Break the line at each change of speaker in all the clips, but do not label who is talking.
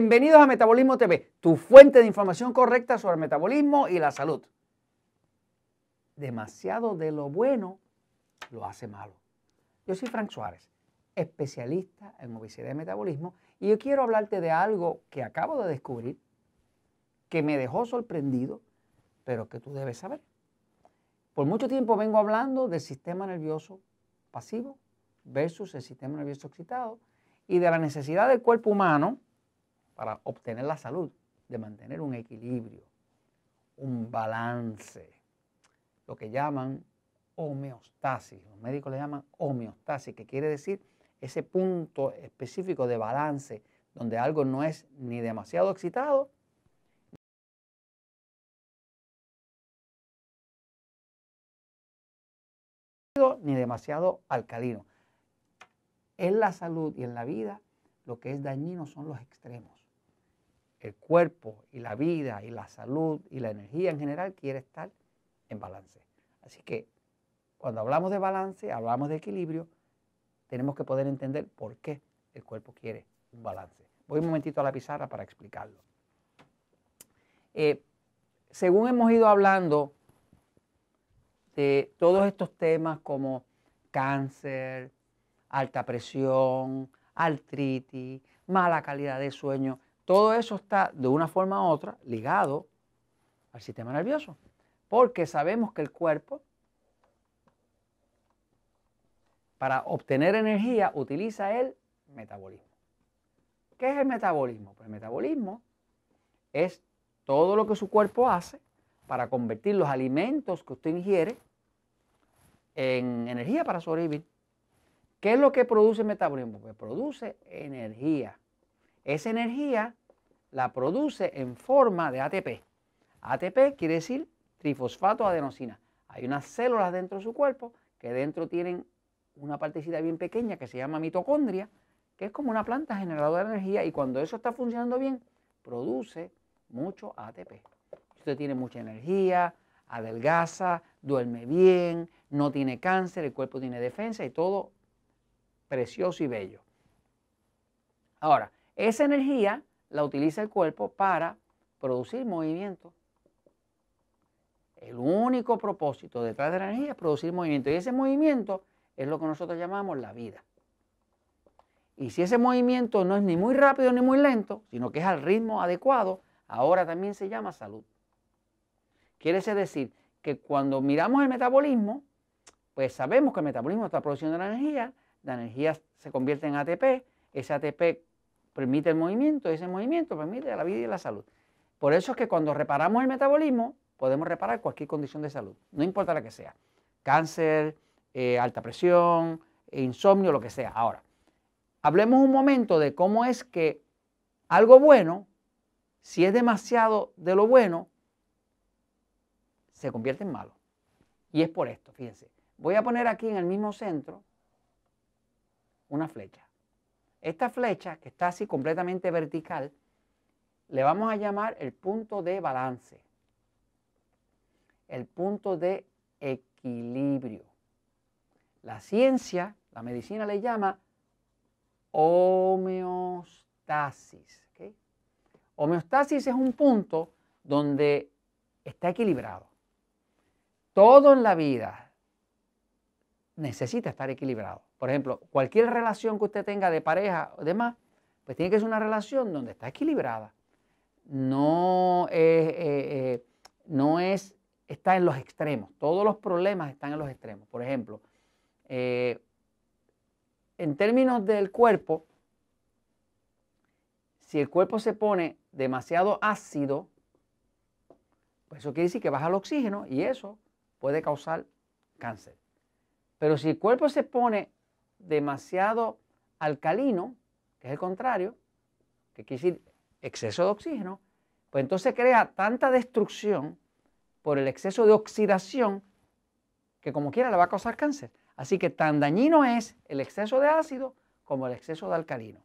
Bienvenidos a Metabolismo TV, tu fuente de información correcta sobre el metabolismo y la salud. Demasiado de lo bueno lo hace malo. Yo soy Frank Suárez, especialista en Movilidad y metabolismo, y yo quiero hablarte de algo que acabo de descubrir, que me dejó sorprendido, pero que tú debes saber. Por mucho tiempo vengo hablando del sistema nervioso pasivo versus el sistema nervioso excitado y de la necesidad del cuerpo humano para obtener la salud, de mantener un equilibrio, un balance, lo que llaman homeostasis, los médicos le llaman homeostasis, que quiere decir ese punto específico de balance donde algo no es ni demasiado excitado, ni demasiado alcalino. En la salud y en la vida, lo que es dañino son los extremos el cuerpo y la vida y la salud y la energía en general quiere estar en balance. Así que cuando hablamos de balance, hablamos de equilibrio, tenemos que poder entender por qué el cuerpo quiere un balance. Voy un momentito a la pizarra para explicarlo. Eh, según hemos ido hablando de todos estos temas como cáncer, alta presión, artritis, mala calidad de sueño, todo eso está de una forma u otra ligado al sistema nervioso, porque sabemos que el cuerpo, para obtener energía, utiliza el metabolismo. ¿Qué es el metabolismo? Pues el metabolismo es todo lo que su cuerpo hace para convertir los alimentos que usted ingiere en energía para sobrevivir. ¿Qué es lo que produce el metabolismo? Pues produce energía. Esa energía la produce en forma de ATP. ATP quiere decir trifosfato adenosina. Hay unas células dentro de su cuerpo que dentro tienen una partecita bien pequeña que se llama mitocondria, que es como una planta generadora de energía y cuando eso está funcionando bien, produce mucho ATP. Usted tiene mucha energía, adelgaza, duerme bien, no tiene cáncer, el cuerpo tiene defensa y todo precioso y bello. Ahora, esa energía la utiliza el cuerpo para producir movimiento. El único propósito detrás de la energía es producir movimiento. Y ese movimiento es lo que nosotros llamamos la vida. Y si ese movimiento no es ni muy rápido ni muy lento, sino que es al ritmo adecuado, ahora también se llama salud. Quiere decir que cuando miramos el metabolismo, pues sabemos que el metabolismo está produciendo la energía, la energía se convierte en ATP, ese ATP permite el movimiento, ese movimiento permite la vida y la salud. Por eso es que cuando reparamos el metabolismo, podemos reparar cualquier condición de salud, no importa la que sea, cáncer, eh, alta presión, insomnio, lo que sea. Ahora, hablemos un momento de cómo es que algo bueno, si es demasiado de lo bueno, se convierte en malo. Y es por esto, fíjense. Voy a poner aquí en el mismo centro una flecha. Esta flecha, que está así completamente vertical, le vamos a llamar el punto de balance, el punto de equilibrio. La ciencia, la medicina le llama homeostasis. Homeostasis es un punto donde está equilibrado. Todo en la vida, necesita estar equilibrado. Por ejemplo, cualquier relación que usted tenga de pareja o demás, pues tiene que ser una relación donde está equilibrada. No es, eh, eh, no es, está en los extremos. Todos los problemas están en los extremos. Por ejemplo, eh, en términos del cuerpo, si el cuerpo se pone demasiado ácido, pues eso quiere decir que baja el oxígeno y eso puede causar cáncer. Pero si el cuerpo se pone demasiado alcalino, que es el contrario, que quiere decir exceso de oxígeno, pues entonces crea tanta destrucción por el exceso de oxidación que como quiera le va a causar cáncer. Así que tan dañino es el exceso de ácido como el exceso de alcalino.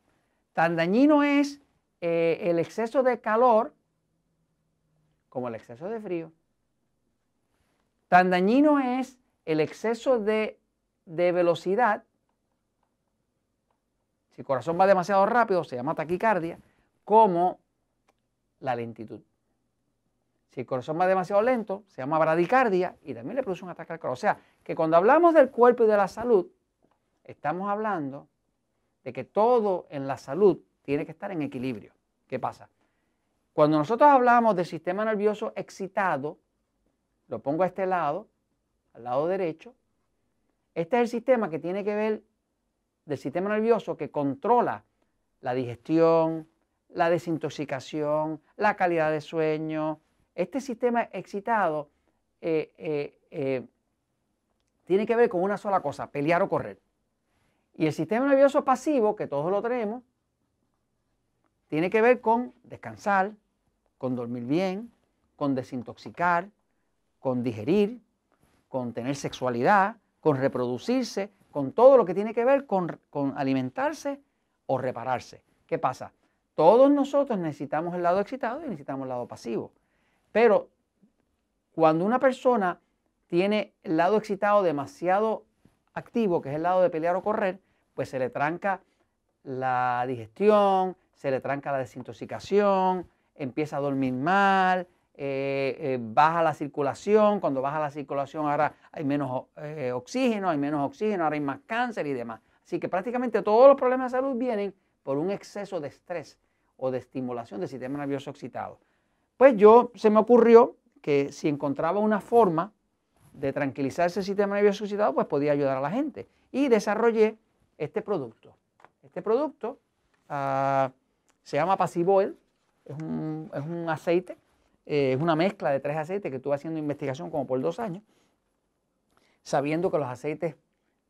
Tan dañino es eh, el exceso de calor como el exceso de frío. Tan dañino es el exceso de de velocidad, si el corazón va demasiado rápido, se llama taquicardia, como la lentitud. Si el corazón va demasiado lento, se llama bradicardia y también le produce un ataque al corazón. O sea, que cuando hablamos del cuerpo y de la salud, estamos hablando de que todo en la salud tiene que estar en equilibrio. ¿Qué pasa? Cuando nosotros hablamos del sistema nervioso excitado, lo pongo a este lado, al lado derecho, este es el sistema que tiene que ver del sistema nervioso que controla la digestión, la desintoxicación, la calidad de sueño. Este sistema excitado eh, eh, eh, tiene que ver con una sola cosa, pelear o correr. Y el sistema nervioso pasivo, que todos lo tenemos, tiene que ver con descansar, con dormir bien, con desintoxicar, con digerir, con tener sexualidad, con reproducirse, con todo lo que tiene que ver con, alimentarse o repararse. ¿Qué pasa? Todos nosotros necesitamos el lado excitado y necesitamos el lado pasivo. Pero cuando una persona tiene el lado excitado demasiado activo, que es el lado de pelear o correr, pues se le tranca la digestión, se le tranca la desintoxicación, empieza a dormir mal, eh, eh, baja la circulación, cuando baja la circulación ahora hay menos eh, oxígeno, hay menos oxígeno, ahora hay más cáncer y demás. Así que prácticamente todos los problemas de salud vienen por un exceso de estrés o de estimulación del sistema nervioso excitado. Pues yo se me ocurrió que si encontraba una forma de tranquilizar ese sistema nervioso excitado, pues podía ayudar a la gente. Y desarrollé este producto. Este producto ah, se llama Pasivoel, es es un aceite eh, es una mezcla de tres aceites que estuve haciendo investigación como por dos años, sabiendo que los aceites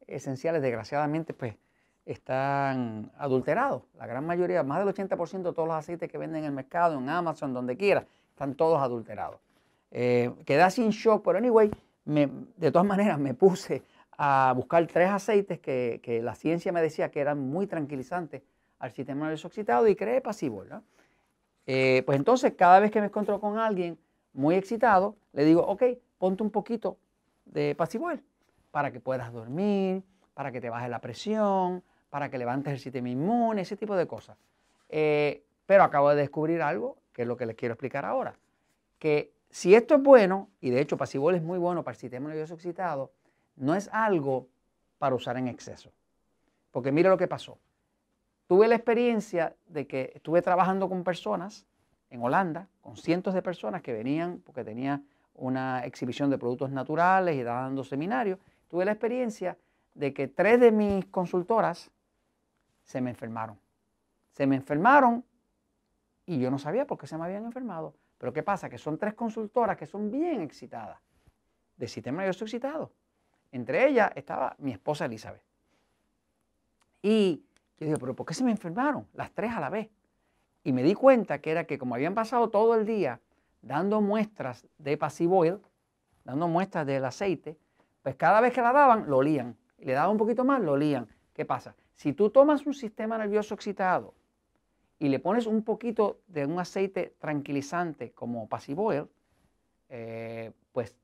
esenciales desgraciadamente pues están adulterados. La gran mayoría, más del 80% de todos los aceites que venden en el mercado, en Amazon, donde quiera, están todos adulterados. Eh, queda sin shock, pero anyway, de todas maneras me puse a buscar tres aceites que, la ciencia me decía que eran muy tranquilizantes al sistema nervioso excitado y creé pasivo. ¿no? Eh, pues entonces, cada vez que me encuentro con alguien muy excitado, le digo, ok, ponte un poquito de pasivuel para que puedas dormir, para que te baje la presión, para que levantes el sistema inmune, ese tipo de cosas. Eh, pero acabo de descubrir algo, que es lo que les quiero explicar ahora, que si esto es bueno, y de hecho pasivol es muy bueno para el sistema nervioso excitado, no es algo para usar en exceso. Porque mira lo que pasó tuve la experiencia de que estuve trabajando con personas en Holanda, con cientos de personas que venían porque tenía una exhibición de productos naturales y estaba dando seminarios. Tuve la experiencia de que tres de mis consultoras se me enfermaron. Se me enfermaron y yo no sabía por qué se me habían enfermado. Pero ¿qué pasa? Que son tres consultoras que son bien excitadas. De sistema estoy excitado. Entre ellas estaba mi esposa Elizabeth. Y yo digo pero ¿por qué se me enfermaron? Las tres a la vez. Y me di cuenta que era que como habían pasado todo el día dando muestras de passive oil, dando muestras del aceite, pues cada vez que la daban, lo olían. Le daban un poquito más, lo olían. ¿Qué pasa? Si tú tomas un sistema nervioso excitado y le pones un poquito de un aceite tranquilizante como passive eh, pues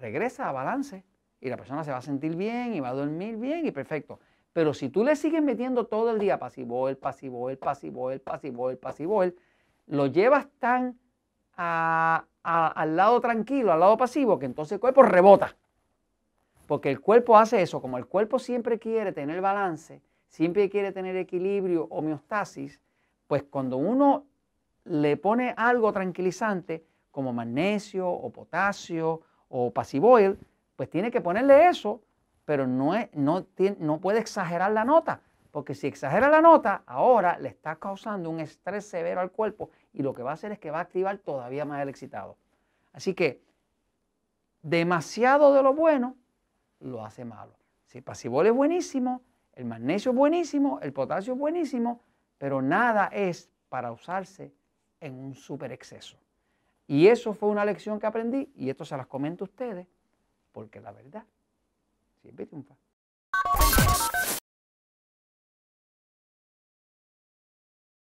regresa a balance y la persona se va a sentir bien y va a dormir bien y perfecto. Pero si tú le sigues metiendo todo el día pasivo, el pasivo, el pasivo, el pasivo, el pasivo, lo llevas tan al lado tranquilo, al lado pasivo, que entonces el cuerpo rebota. Porque el cuerpo hace eso, como el cuerpo siempre quiere tener balance, siempre quiere tener equilibrio, homeostasis, pues cuando uno le pone algo tranquilizante, como magnesio o potasio o pasivoil, pues tiene que ponerle eso pero no, no, no puede exagerar la nota, porque si exagera la nota, ahora le está causando un estrés severo al cuerpo y lo que va a hacer es que va a activar todavía más el excitado. Así que demasiado de lo bueno lo hace malo. Si el pasivol es buenísimo, el magnesio es buenísimo, el potasio es buenísimo, pero nada es para usarse en un super exceso. Y eso fue una lección que aprendí y esto se las comento a ustedes, porque la verdad Siempre triunfa.